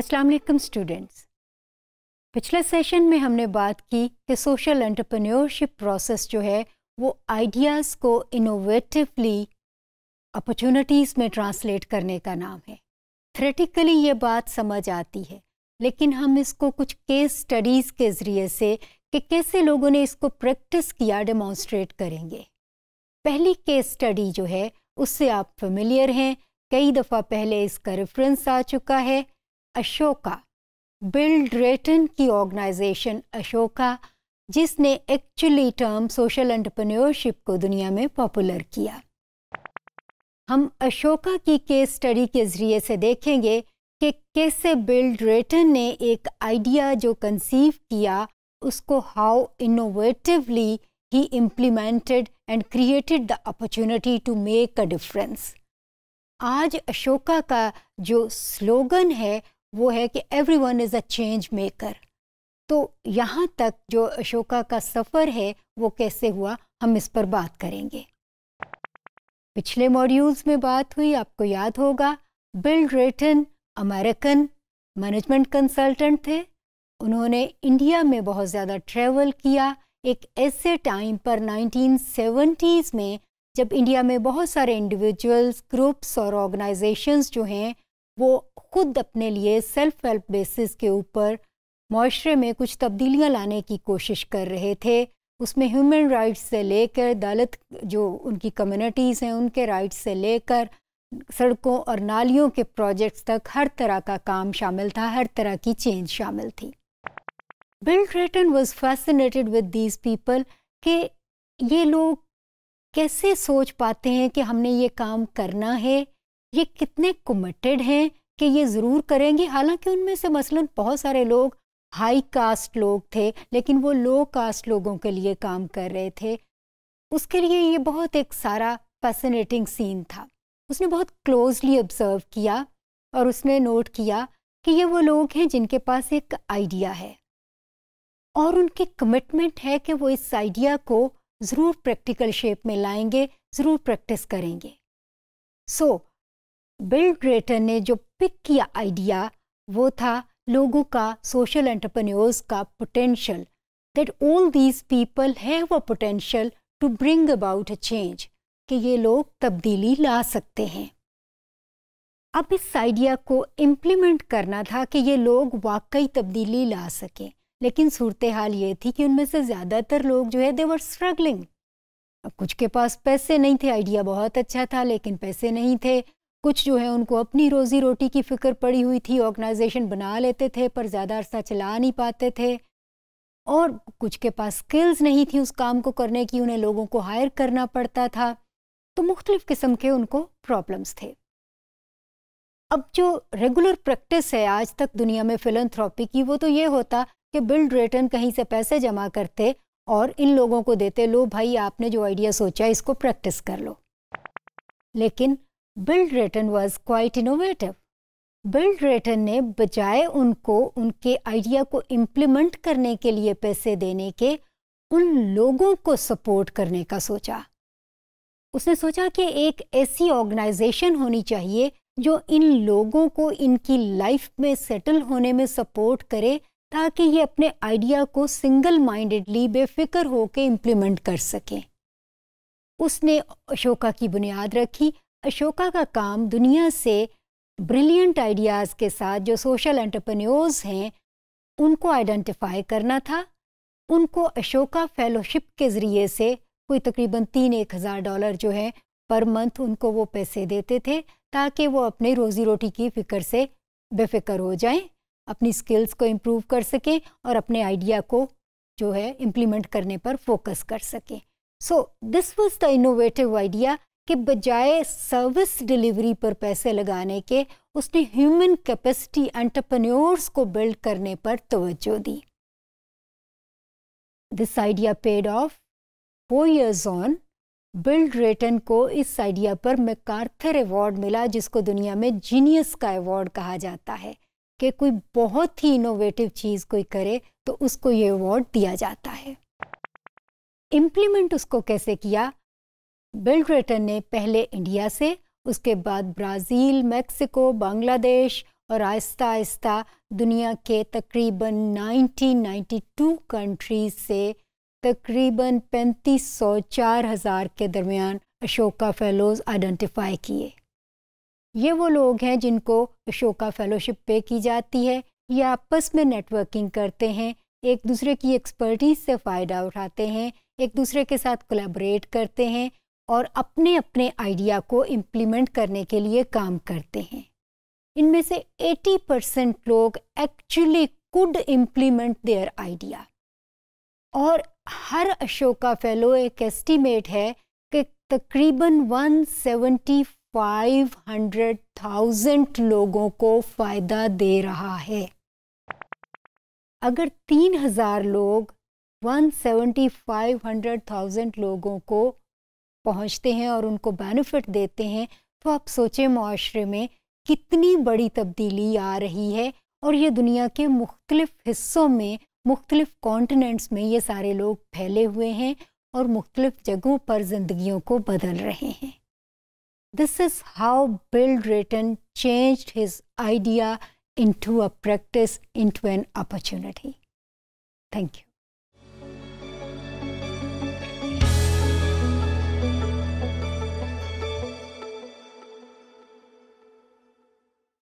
अस्सलाम वालेकुम स्टूडेंट्स पिछले सेशन में हमने बात की कि सोशल एंटरप्रेन्योरशिप प्रोसेस जो है वो आइडियाज़ को इनोवेटिवली अपॉर्चुनिटीज़ में ट्रांसलेट करने का नाम है थ्रेटिकली ये बात समझ आती है लेकिन हम इसको कुछ केस स्टडीज़ के ज़रिए से कि कैसे लोगों ने इसको प्रैक्टिस किया डेमॉन्स्ट्रेट करेंगे पहली केस स्टडी जो है उससे आप फेमिलियर हैं कई दफ़ा पहले इसका रेफरेंस आ चुका है अशोका बिल ड्रेटन की ऑर्गेनाइजेशन अशोका जिसने एक्चुअली टर्म सोशल एंटरप्रेन्योरशिप को दुनिया में पॉपुलर किया हम अशोका की केस स्टडी के ज़रिए से देखेंगे कि कैसे बिल ड्रेटन ने एक आइडिया जो कंसीव किया उसको how innovatively he implemented and created the opportunity to make a difference आज अशोका का जो स्लोगन है वो है कि every one is a change maker तो यहाँ तक जो अशोका का सफ़र है वो कैसे हुआ हम इस पर बात करेंगे पिछले मॉड्यूल्स में बात हुई आपको याद होगा Bill Drayton American management consultant थे उन्होंने इंडिया में बहुत ज़्यादा ट्रेवल किया एक ऐसे टाइम पर 1970s में जब इंडिया में बहुत सारे इंडिविजुअल्स ग्रुप्स और ऑर्गेनाइजेशंस जो हैं वो खुद अपने लिए सेल्फ हेल्प बेसिस के ऊपर माशरे में कुछ तब्दीलियां लाने की कोशिश कर रहे थे उसमें ह्यूमन राइट्स से लेकर दलित जो उनकी कम्युनिटीज़ हैं उनके राइट्स से लेकर सड़कों और नालियों के प्रोजेक्ट्स तक हर तरह का काम शामिल था हर तरह की चेंज शामिल थी Bill Drayton was fascinated with these people कि ये लोग कैसे सोच पाते हैं कि हमने ये काम करना है ये कितने कमिटेड हैं कि ये ज़रूर करेंगे हालांकि उनमें से मसलन बहुत सारे लोग हाई कास्ट लोग थे लेकिन वो लो कास्ट लोगों के लिए काम कर रहे थे उसके लिए ये बहुत एक सारा फैसिनेटिंग सीन था उसने बहुत क्लोजली ऑब्ज़र्व किया और उसने नोट किया कि ये वो लोग हैं जिनके पास एक आइडिया है और उनकी कमिटमेंट है कि वो इस आइडिया को ज़रूर प्रैक्टिकल शेप में लाएंगे ज़रूर प्रैक्टिस करेंगे सो so, बिल ड्रेटन ने जो पिक किया आइडिया वो था लोगों का सोशल एंटरप्रेन्योर्स का potential that all these people have a potential to bring about a change कि ये लोग तब्दीली ला सकते हैं अब इस आइडिया को इम्प्लीमेंट करना था कि ये लोग वाकई तब्दीली ला सकें लेकिन सूरत हाल ये थी कि उनमें से ज़्यादातर लोग जो है देवर स्ट्रगलिंग अब कुछ के पास पैसे नहीं थे आइडिया बहुत अच्छा था लेकिन पैसे नहीं थे कुछ जो है उनको अपनी रोज़ी रोटी की फ़िक्र पड़ी हुई थी ऑर्गेनाइजेशन बना लेते थे पर ज़्यादा अरसा चला नहीं पाते थे और कुछ के पास स्किल्स नहीं थी उस काम को करने की उन्हें लोगों को हायर करना पड़ता था तो मुख्तलिफ़ किस्म के उनको प्रॉब्लम्स थे अब जो रेगुलर प्रैक्टिस है आज तक दुनिया में फिलंथ्रॉपी की वो तो ये होता कि बिल्ड रिटर्न कहीं से पैसे जमा करते और इन लोगों को देते लो भाई आपने जो आइडिया सोचा इसको प्रैक्टिस कर लो लेकिन Bill Drayton was quite innovative Bill Drayton ने बजाय उनको उनके आइडिया को इम्प्लीमेंट करने के लिए पैसे देने के उन लोगों को सपोर्ट करने का सोचा उसने सोचा कि एक ऐसी ऑर्गेनाइजेशन होनी चाहिए जो इन लोगों को इनकी लाइफ में सेटल होने में सपोर्ट करे ताकि ये अपने आइडिया को सिंगल माइंडेडली बेफिक्र होकर इम्प्लीमेंट कर सकें उसने अशोका की बुनियाद रखी अशोका का काम दुनिया से ब्रिलियंट आइडियाज़ के साथ जो सोशल एंटरप्रेन्योर्स हैं उनको आइडेंटिफाई करना था उनको अशोका फेलोशिप के ज़रिए से कोई तकरीबन तीन एक हज़ार डॉलर जो है पर मंथ उनको वो पैसे देते थे ताकि वो अपने रोज़ी रोटी की फ़िक्र से बेफिक्र हो जाएं अपनी स्किल्स को इम्प्रूव कर सकें और अपने आइडिया को जो है इम्प्लीमेंट करने पर फोकस कर सकें so this was the innovative idea कि बजाय सर्विस डिलीवरी पर पैसे लगाने के उसने ह्यूमन कैपेसिटी एंटरप्रेन्योर्स को बिल्ड करने पर तवज्जो दी this idea paid off four years on Bill Drayton को इस आइडिया पर मैकार्थर अवार्ड मिला जिसको दुनिया में जीनियस का अवार्ड कहा जाता है कि कोई बहुत ही इनोवेटिव चीज़ कोई करे तो उसको ये अवार्ड दिया जाता है इम्प्लीमेंट उसको कैसे किया बिल क्लिंटन ने पहले इंडिया से उसके बाद ब्राज़ील मेक्सिको बांग्लादेश और आहिस्ता आहिस्ता दुनिया के तकरीबन 1992 कंट्रीज से तकरीबन पैंतीस सौ चार हज़ार के दरमियान अशोका फेलोज़ आइडेंटिफाई किए ये वो लोग हैं जिनको अशोका फेलोशिप पे की जाती है ये आपस में नेटवर्किंग करते हैं एक दूसरे की एक्सपर्टीज से फ़ायदा उठाते हैं एक दूसरे के साथ कोलेबरेट करते हैं और अपने अपने आइडिया को इम्प्लीमेंट करने के लिए काम करते हैं इनमें से 80 परसेंट लोग actually could implement their idea और हर अशोका फेलो एक एस्टीमेट है कि तकरीबन 175,000 लोगों को फ़ायदा दे रहा है अगर 3,000 लोग 175,000 लोगों को पहुंचते हैं और उनको बेनिफिट देते हैं तो आप सोचें माशरे में कितनी बड़ी तब्दीली आ रही है और ये दुनिया के मुख्तलिफ़ हिस्सों में मुख्तलिफ़ कॉन्टिनेंट्स में ये सारे लोग फैले हुए हैं और मुख्तलिफ़ जगहों पर जिंदगियों को बदल रहे हैं this is how Bill Drayton change his idea a practice into an opportunity thank you